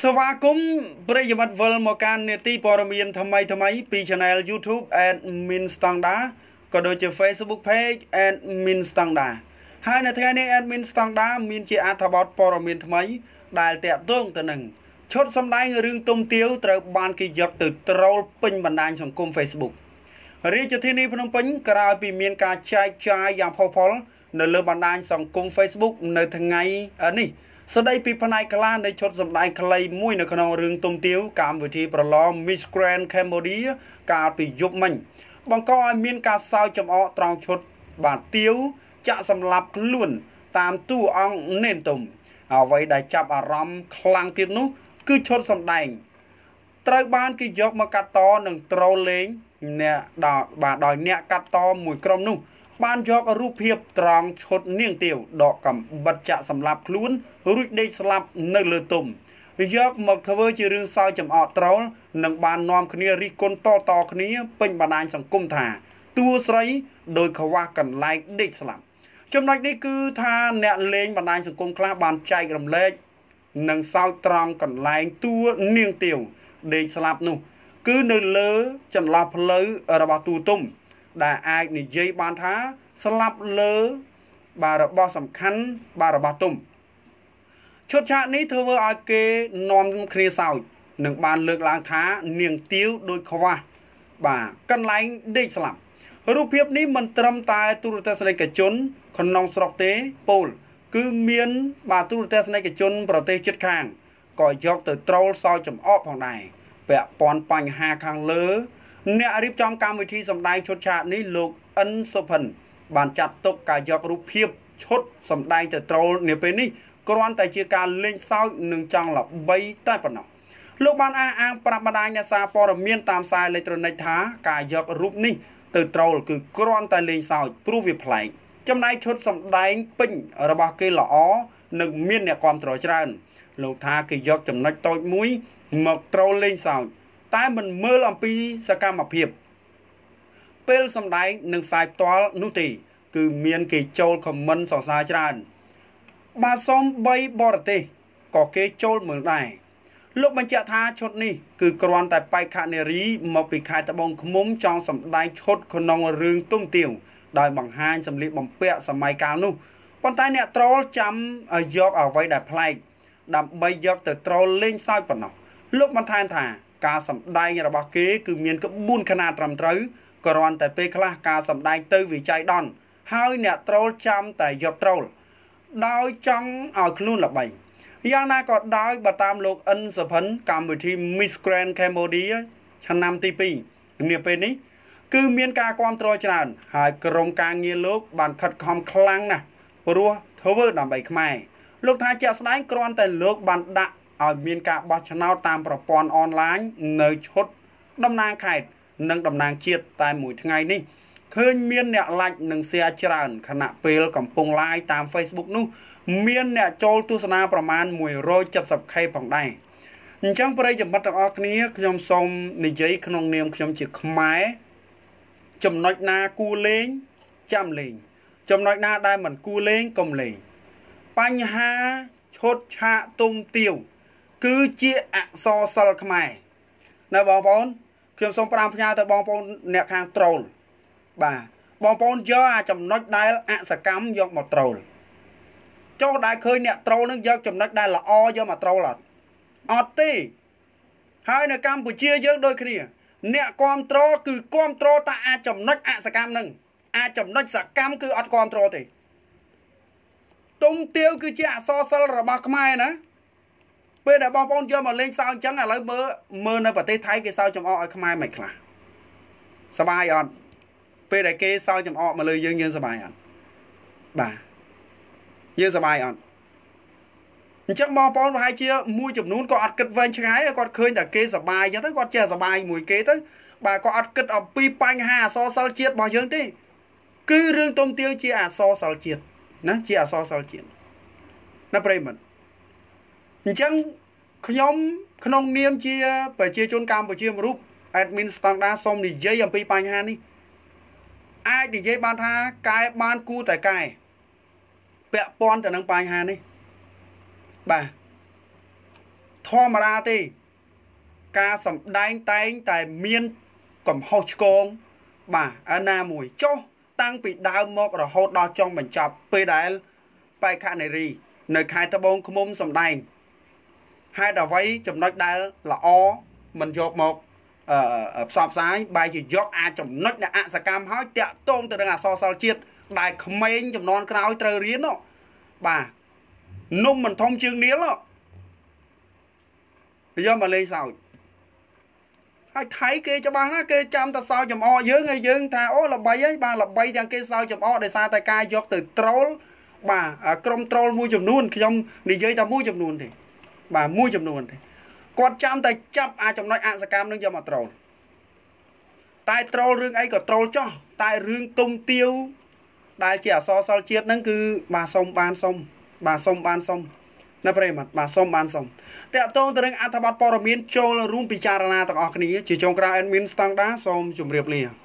ស្វាគមន៍ប្រិយមិត្តវិលមកកាននេតិព័រមៀនថ្មីថ្មីពី Channel YouTube and Min Standard ក៏ដូចជា Facebook Page and Min Standard ហើយនៅថ្ងៃនេះ Admin Standard មានជាអត្ថបទព័រមៀនថ្មីដែលតាក់ទងទៅនឹងឈុតសម្ដែងរឿងទុំទាវត្រូវបានគេយកទៅត្រូលពេញបណ្ដាញសង្គម Facebook រាជធានីភ្នំពេញក្រោយពីមានការចែកចាយយ៉ាងផុសផុលនៅលើបណ្ដាញសង្គម Facebook នៅថ្ងៃនេះស្ដីពីផ្នែកកលានៃឈុតសម្ដែងខ្លីមួយនៅក្នុងរឿងទុំទាវកម្មវិធីប្រឡង Miss Grand Cambodia កាលពីយប់មិញបង្កឲ្យមានការសើចចំអកត្រង់ឈុតបាទទាវចាក់សម្លាប់ខ្លួនតាមតួអង្គនេនទុំអ្វីដែលចាប់អារម្មណ៍ខ្លាំងទៀតនោះគឺឈុតសម្ដែងត្រូវបានគេយកមកកាត់តនិងត្រូលលេងអ្នកដល់បាទដោយអ្នកកាត់តមួយក្រុមនោះបានយករូបភាពត្រង់ឈុតនាងទាវដកកំបិតចាក់សម្លាប់ខ្លួនរួចដេកស្លាប់នៅលើទុំយក មកធ្វើជារឿងសើចចំអកត្រោលនិងបាននាំគ្នារិះគន់តតគ្នាពេញបណ្ដាញសង្គមថាតួស្រី ដោយខ្វះកន្លែងដេកស្លាប់ចំណុចនេះគឺថាអ្នកលេងបណ្ដាញសង្គមខ្លះបានចែករំលែកនិងសោកត្រង់កន្លែងតួនាងទាវដេកស្លាប់នោះគឺនៅលើ ចន្លោះផ្លូវរបស់តួទុំដែលអាចនិយាយបានថាស្លាប់លើ បាទរបស់សំខាន់ បាទរបស់ទុំឈុតឆាកនេះធ្វើឲ្យគេនាំគ្នាសើចនឹងបានលើកឡើងថានាងទាវដូចខ្វះបាទកន្លែងដេកស្លាប់ រូបភាពនេះមិនត្រឹមតែ ទូរទស្សនិកជនក្នុងស្រុកទេពលគឺមាន បាទទូរទស្សនិកជន ប្រទេសជិតខាងក៏យកទៅត្រូលសើចចំអកផងដែរពាក់ព័ន្ធបញ្ហាខាងលើអ្នករៀបចំកម្មវិធីសម្ដែងឈុតឆាកនេះលោកអិនសុភិនបានចាត់ទុកការយករូបភាពឈុតសម្ដែងទៅត្រូល នាពេលនេះគ្រាន់តែជាការលេងសើចនិងចង់ល្បីតែប៉ុណ្ណោះលោកបានអះអាងប្រាប់បណ្ដាញអ្នកសារព័ត៌មានតាមសារអេឡិចត្រូនិកថាការយករូបនេះទៅត្រូលគឺគ្រាន់តែលេងសើចព្រោះវាប្លែកចំណែកឈុតសម្ដែងពេញរបស់គេល្អនិងមានអ្នកគាំទ្រច្រើន លោកថាគេយកចំណុចតូចមួយមកត្រូលលេងសើចតែមិនមើលអំពីសកម្មភាព ពេលសំដែងនឹងផ្សាយផ្ទាល់នោះទេគឺមានគេចូលខមមិនសរសើរច្រើន បាទសូម3បរទេសក៏គេចូលមើលដែរលោកបញ្ជាក់ថាឈុតនេះគឺគ្រាន់តែបេក្ខនារីមក ពីខេត្តត្បូងឃ្មុំចង់សម្ដែងឈុតក្នុងរឿងទុំទៀវដោយបង្ហាញសម្លៀកបំពាក់សម័យកាលនោះប៉ុន្តែអ្នកត្រូលចាំយកអ្វីដែលប្លែក ដើម្បីយកទៅត្រូលលេងសើចប៉ុណ្ណោះលោកបន្ថែមថាការសម្ដែងរបស់គេគឺមានក្បួនខ្នាតត្រឹមត្រូវគ្រាន់តែពេលខ្លះការសម្ដែងទៅវាចៃដន្យហើយអ្នកត្រូលចាំតែយកត្រូលដោយចង់ឲ្យខ្លួនល្បីយ៉ាងណាក៏ដោយបើតាមលោកអិនសភិនកម្មវិធី Miss Grand Cambodia ឆ្នាំទី2នាពេលនេះ គឺ មានការគ្រប់គ្រងច្រើន ហើយក្រុមការងារលោក បានខិតខំខ្លាំងណាស់ព្រោះធ្វើដើម្បីខ្មែរលោកថាជាក់ស្ដែងគ្រាន់តែលោកបានដាក់ឲ្យមានការបោះឆ្នោតតាមប្រព័ន្ធអនឡាញនៅឈុតតំណាងខេត្តនិងតំណាងជាតិតែមួយថ្ងៃនេះឃើញមានអ្នក like និង share ច្រើនខណៈពេលកំពុង live តាម Facebook នោះមានអ្នកចូលទស្សនាប្រមាណ 170k ផងដែរអញ្ចឹងប្រិយមិត្តទាំងអស់គ្នាខ្ញុំសូមនិយាយក្នុងនាមខ្ញុំជាខ្មែរចំណុចណាគួរលេងចាំលេងចំណុចណាដែលមិនគួរលេងកុំលេងបញ្ហាឈុតឆាកទុំទាវគឺជាអសរសិល្ប៍ខ្មែរនៅបងប្អូនខ្ញុំសូមផ្ដាំផ្ញើទៅបងប្អូនអ្នកខាងត្រូល បាទបងប្អូនយកអាចំណុចដែលអសកម្មយកមកត្រូលចុះដែលឃើញអ្នកត្រូលនឹងយកចំណុចដែលល្អយកមកត្រូលអត់អត់ទេហើយនៅកម្ពុជាយើងដូចគ្នាអ្នកគ្រប់គ្រងគឺគ្រប់គ្រងតែអាចំណុចអសកម្មនឹងអាចំណុចសកម្មគឺអត់គ្រប់គ្រងទេទុំទាវគឺជាអសរសិល្ប៍របស់ខ្មែរណាពេលដែលបងប្អូនយកមកលេងសើអញ្ចឹងឥឡូវមើលមើលនៅប្រទេសថៃគេសើចំអកឲ្យខ្មែរមិនខ្លះសបាយអត់ពេលដែលគេសើចំអកមកលើយើងយើងសបាយអត់បាទយើងសបាយអត់អញ្ចឹងបងប្អូនប្រហែលជាមួយចំនួនក៏អត់គិតវែងឆ្ងាយគាត់ឃើញតែគេសបាយចឹងទៅគាត់ចេះសបាយមួយគេទៅបាទក៏អត់គិតអំពីបញ្ហាអសរសិល្ប៍ជាតិរបស់យើងទេគឺរឿងទុំទាវជាអសរសិល្ប៍ជាតិណាជាអសរសិល្ប៍ជាតិណាប្រិមត្តអញ្ចឹងខ្ញុំក្នុង នាមជាប្រជាជនកម្ពុជាមួយរូប admin ស្តង់ដាសូមនិយាយអំពីបញ្ហានេះអាចនិយាយបានថាកែបានគូតែកែ ពាក់ព័ន្ធទៅនឹងបញ្ហានេះបាទធម្មតាទេការសំដែងតែងតែមានកំហុសឆ្គងបាទអាណាមួយចុះ តាំងពីដើមមក រហូតដល់ចុងបញ្ចប់ពេលដែលបេក្ខនារី នៅខេត្តត្បូងឃ្មុំសំដែងហេតុអ្វីចំណុចដែលល្អមិនយកមកផ្សព្វផ្សាយបែរជាយកអាចំណុចដែលអសកម្មហើយតាក់ទងទៅនឹងអសរសិលជាតិដែលក្មេងចំនួនក្រោយត្រូវរៀននោះបាទនំមិនធំជាងនាលយកមកលេងសើចហើយថៃគេច្បាស់ណាគេចាំតែសើចចំអកយើងហើយយើងថាអូល្បីហើយបាទល្បីទាំងគេសើចចំអកដោយសារតែការយកទៅត្រូលបាទក្រុមត្រូលមួយចំនួនខ្ញុំនិយាយតែមួយចំនួនទេបាទមួយចំនួនទេគាត់ចាំតែចាប់អាចំណុចអសកម្មនឹងយកមកត្រូលតែត្រូលរឿងអីក៏ត្រូលចោះតែរឿងទុំទាវដែលជាអសរសិល្ប៍ជាតិហ្នឹងគឺ បាទសុំបានសុំបាទសុំបានសុំណាប្រិមត្តបាទសូមបានសូមតកតងទៅនឹងអត្ថបទព័ត៌មានចូលរួមពិចារណាទាំងអស់គ្នាជាចុងក្រោយអេនមីនស្តង់ដាសូមជម្រាបលា